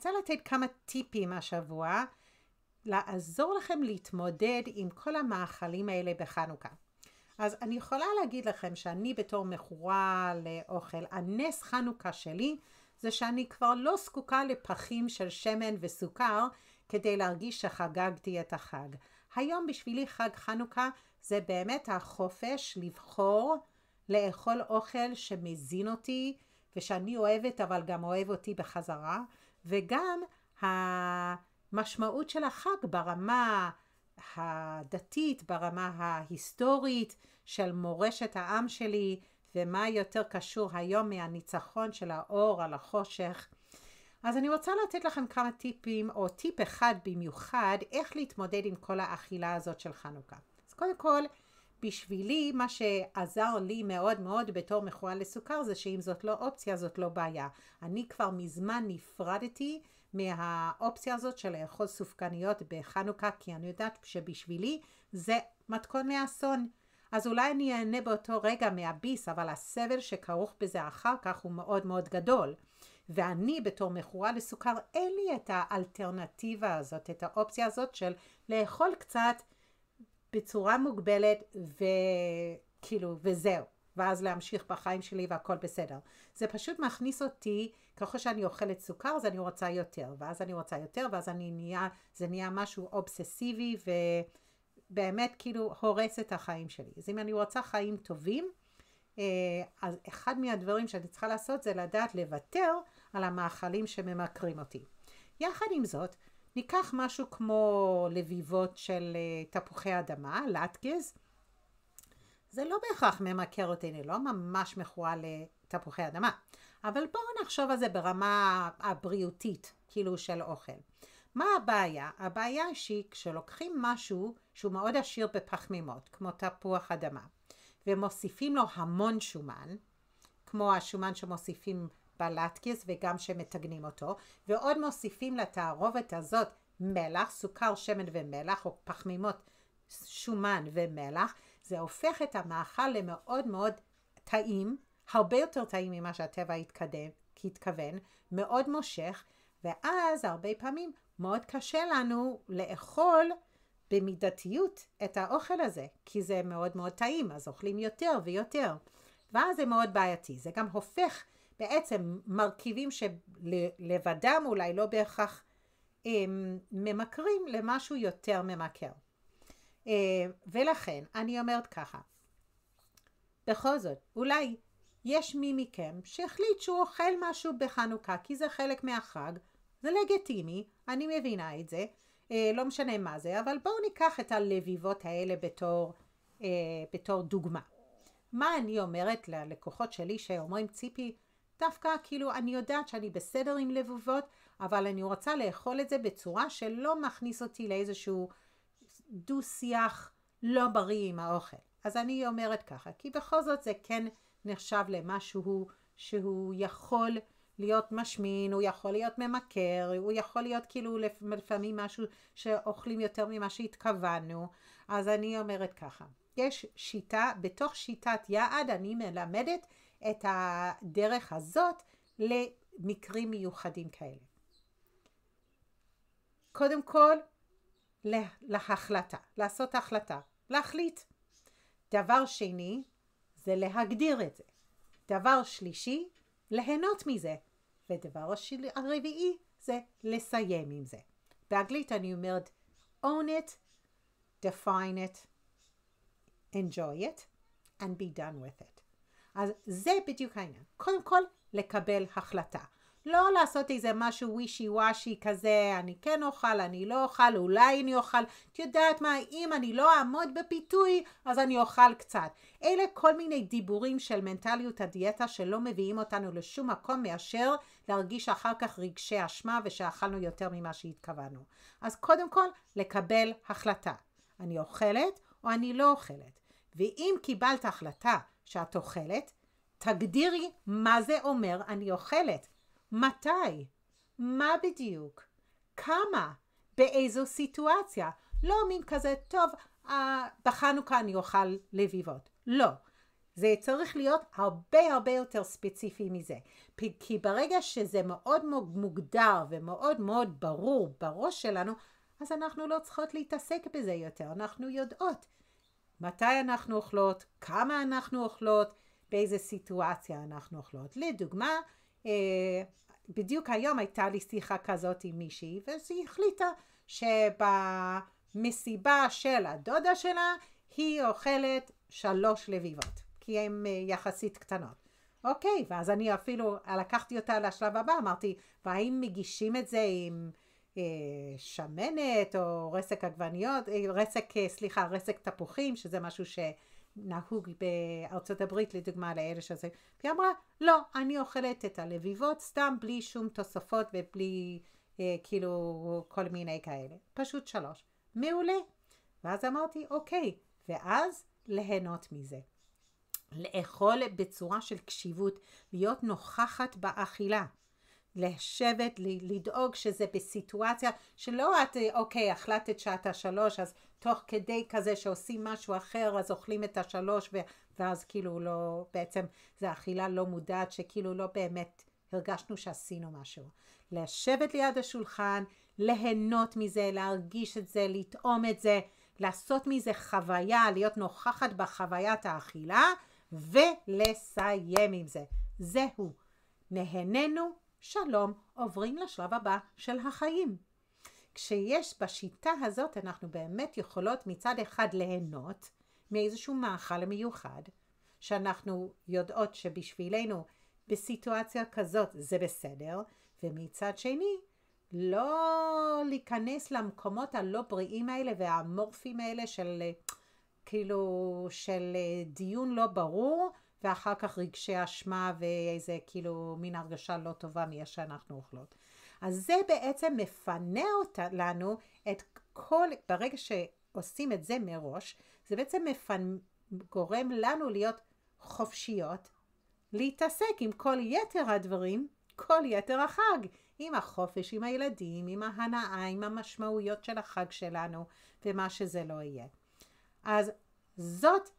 רוצה לתת כמה טיפים השבוע לעזור לכם להתמודד עם כל המאכלים האלה בחנוכה. אז אני יכולה להגיד לכם שאני בתור מכורה לאוכל, הנס חנוכה שלי זה שאני כבר לא זקוקה לפחים של שמן וסוכר כדי להרגיש שחגגתי את החג. היום בשבילי חג חנוכה זה באמת החופש לבחור לאכול אוכל שמזין אותי ושאני אוהבת אבל גם אוהב אותי בחזרה. וגם המשמעות של החג ברמה הדתית, ברמה ההיסטורית של מורשת העם שלי, ומה יותר קשור היום מהניצחון של האור על החושך. אז אני רוצה לתת לכם כמה טיפים, או טיפ אחד במיוחד, איך להתמודד עם כל האכילה הזאת של חנוכה. אז קודם כל, בשבילי, מה שעזר לי מאוד מאוד בתור מכורה לסוכר, זה שאם זאת לא אופציה, זאת לא בעיה. אני כבר מזמן נפרדתי מהאופציה הזאת של לאכול סופגניות בחנוכה, כי אני יודעת שבשבילי זה מתכון לאסון. אז אולי אני אענה באותו רגע מהביס, אבל הסבל שכרוך בזה אחר כך הוא מאוד מאוד גדול. ואני בתור מכורה לסוכר, אין לי את האלטרנטיבה הזאת, את האופציה הזאת של לאכול קצת בצורה מוגבלת וכאילו וזהו ואז להמשיך בחיים שלי והכל בסדר. זה פשוט מכניס אותי, ככל שאני אוכלת סוכר אז אני רוצה יותר, ואז אני רוצה יותר, ואז אני נהיה, זה נהיה משהו אובססיבי ובאמת כאילו הורס את החיים שלי. אז אם אני רוצה חיים טובים, אה, אז אחד מהדברים שאני צריכה לעשות זה לדעת לוותר על המאכלים שממכרים אותי. יחד עם זאת, ניקח משהו כמו לביבות של אה, תפוחי אדמה, לטקס. זה לא בהכרח ממכר אותי, אני לא ממש מכורה לתפוחי אדמה. אבל בואו נחשוב על זה ברמה הבריאותית, כאילו של אוכל. מה הבעיה? הבעיה היא שכשלוקחים משהו שהוא מאוד עשיר בפחמימות, כמו תפוח אדמה, ומוסיפים לו המון שומן, כמו השומן שמוסיפים בלטקיס וגם שמתגנים אותו, ועוד מוסיפים לתערובת הזאת מלח, סוכר, שמן ומלח, או פחמימות, שומן ומלח, זה הופך את המאכל למאוד מאוד טעים, הרבה יותר טעים ממה שהטבע התקדם, התכוון, מאוד מושך, ואז הרבה פעמים מאוד קשה לנו לאכול במידתיות את האוכל הזה, כי זה מאוד מאוד טעים, אז אוכלים יותר ויותר. ואז זה מאוד בעייתי, זה גם הופך בעצם מרכיבים שלבדם אולי לא בהכרח הם, ממכרים למשהו יותר ממכר. אה, ולכן אני אומרת ככה, בכל זאת, אולי יש מי מכם שהחליט שהוא אוכל משהו בחנוכה כי זה חלק מהחג, זה לגיטימי, אני מבינה את זה, אה, לא משנה מה זה, אבל בואו ניקח את הלביבות האלה בתור, אה, בתור דוגמה. מה אני אומרת ללקוחות שלי שאומרים ציפי דווקא כאילו אני יודעת שאני בסדר עם לבבות, אבל אני רוצה לאכול את זה בצורה שלא מכניס אותי לאיזשהו דו שיח לא בריא עם האוכל. אז אני אומרת ככה, כי בכל זאת זה כן נחשב למשהו שהוא יכול להיות משמין, הוא יכול להיות ממכר, הוא יכול להיות כאילו לפעמים משהו שאוכלים יותר ממה שהתכוונו. אז אני אומרת ככה, יש שיטה, בתוך שיטת יעד אני מלמדת את הדרך הזאת למקרים מיוחדים כאלה. קודם כל, להחלטה, לעשות החלטה, להחליט. דבר שני, זה להגדיר את זה. דבר שלישי, ליהנות מזה. ודבר השל... הרביעי זה לסיים עם זה. באנגלית אני אומרת own it, define it, enjoy it, and be done with it. אז זה בדיוק העניין. קודם כל, לקבל החלטה. לא לעשות איזה משהו וישי וושי כזה, אני כן אוכל, אני לא אוכל, אולי אני אוכל. את יודעת מה, אם אני לא אעמוד בפיתוי, אז אני אוכל קצת. אלה כל מיני דיבורים של מנטליות הדיאטה שלא מביאים אותנו לשום מקום מאשר להרגיש אחר כך רגשי אשמה ושאכלנו יותר ממה שהתכוונו. אז קודם כל, לקבל החלטה. אני אוכלת או אני לא אוכלת. ואם קיבלת החלטה שאת אוכלת, תגדירי מה זה אומר אני אוכלת, מתי, מה בדיוק, כמה, באיזו סיטואציה, לא מין כזה, טוב, אה, בחנוכה אני אוכל לביבות, לא. זה צריך להיות הרבה הרבה יותר ספציפי מזה. כי ברגע שזה מאוד מאוד מוגדר ומאוד מאוד ברור בראש שלנו, אז אנחנו לא צריכות להתעסק בזה יותר, אנחנו יודעות מתי אנחנו אוכלות, כמה אנחנו אוכלות, באיזה סיטואציה אנחנו אוכלות. לדוגמה, אה, בדיוק היום הייתה לי שיחה כזאת עם מישהי, ואז היא החליטה שבמסיבה של הדודה שלה, היא אוכלת שלוש לביבות, כי הן אה, יחסית קטנות. אוקיי, ואז אני אפילו אה, לקחתי אותה לשלב הבא, אמרתי, והאם מגישים את זה עם... אה, שמנת או רסק עגבניות, אה, רסק, אה, סליחה, רסק תפוחים, שזה משהו שנהוג בארצות הברית לדוגמה לאלה שזה, והיא אמרה, לא, אני אוכלת את הלביבות סתם בלי שום תוספות ובלי אה, כאילו כל מיני כאלה, פשוט שלוש. מעולה. ואז אמרתי, אוקיי, ואז ליהנות מזה. לאכול בצורה של קשיבות, להיות נוכחת באכילה. לשבת, לדאוג שזה בסיטואציה שלא את, אה, אוקיי, החלטת שאת השלוש, אז תוך כדי כזה שעושים משהו אחר, אז אוכלים את השלוש, ואז כאילו לא, בעצם זה אכילה לא מודעת, שכאילו לא באמת הרגשנו שעשינו משהו. לשבת ליד השולחן, ליהנות מזה, להרגיש את זה, לטעום את זה, לעשות מזה חוויה, להיות נוכחת בחוויית האכילה, ולסיים עם זה. זהו. נהנינו, שלום, עוברים לשלב הבא של החיים. כשיש בשיטה הזאת, אנחנו באמת יכולות מצד אחד ליהנות מאיזשהו מאכל מיוחד, שאנחנו יודעות שבשבילנו בסיטואציה כזאת זה בסדר, ומצד שני, לא להיכנס למקומות הלא בריאים האלה והמורפים האלה של כאילו של אה, דיון לא ברור ואחר כך רגשי אשמה ואיזה כאילו מין הרגשה לא טובה ממה שאנחנו אוכלות. אז זה בעצם מפנה אותה, לנו את כל, ברגע שעושים את זה מראש, זה בעצם מפנ... גורם לנו להיות חופשיות, להתעסק עם כל יתר הדברים, כל יתר החג, עם החופש, עם הילדים, עם ההנאה, עם המשמעויות של החג שלנו, ומה שזה לא יהיה. אז זאת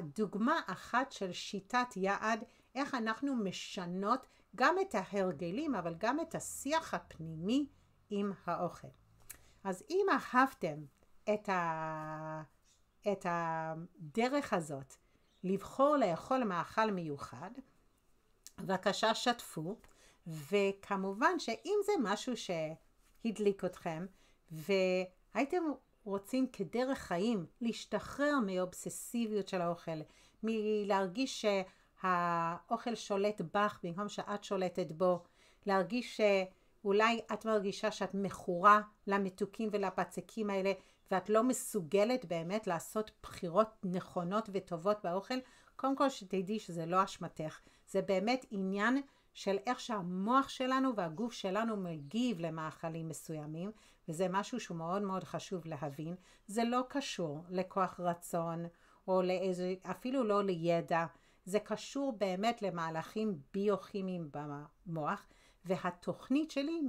דוגמה אחת של שיטת יעד, איך אנחנו משנות גם את ההרגלים, אבל גם את השיח הפנימי עם האוכל. אז אם אהבתם את, ה... את הדרך הזאת לבחור לאכול מאכל מיוחד, בבקשה שתפו, וכמובן שאם זה משהו שהדליק אתכם, והייתם רוצים כדרך חיים להשתחרר מאובססיביות של האוכל, מלהרגיש שהאוכל שולט בך במקום שאת שולטת בו, להרגיש שאולי את מרגישה שאת מכורה למתוקים ולבצקים האלה ואת לא מסוגלת באמת לעשות בחירות נכונות וטובות באוכל, קודם כל שתדעי שזה לא אשמתך, זה באמת עניין של איך שהמוח שלנו והגוף שלנו מגיב למאכלים מסוימים, וזה משהו שהוא מאוד מאוד חשוב להבין. זה לא קשור לכוח רצון, או לאיזה, אפילו לא לידע, זה קשור באמת למהלכים ביוכימיים במוח, והתוכנית שלי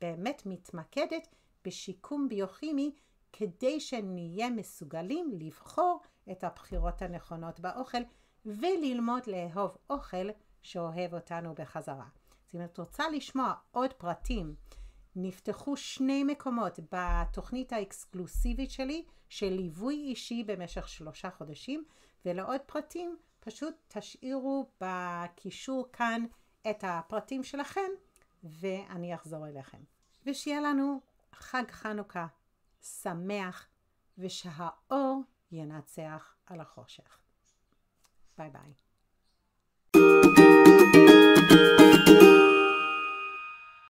באמת מתמקדת בשיקום ביוכימי כדי שנהיה מסוגלים לבחור את הבחירות הנכונות באוכל וללמוד לאהוב אוכל שאוהב אותנו בחזרה. אז אם את רוצה לשמוע עוד פרטים, נפתחו שני מקומות בתוכנית האקסקלוסיבית שלי של ליווי אישי במשך שלושה חודשים, ולעוד פרטים פשוט תשאירו בקישור כאן את הפרטים שלכם ואני אחזור אליכם. ושיהיה לנו חג חנוכה שמח ושהאור ינצח על החושך. ביי ביי.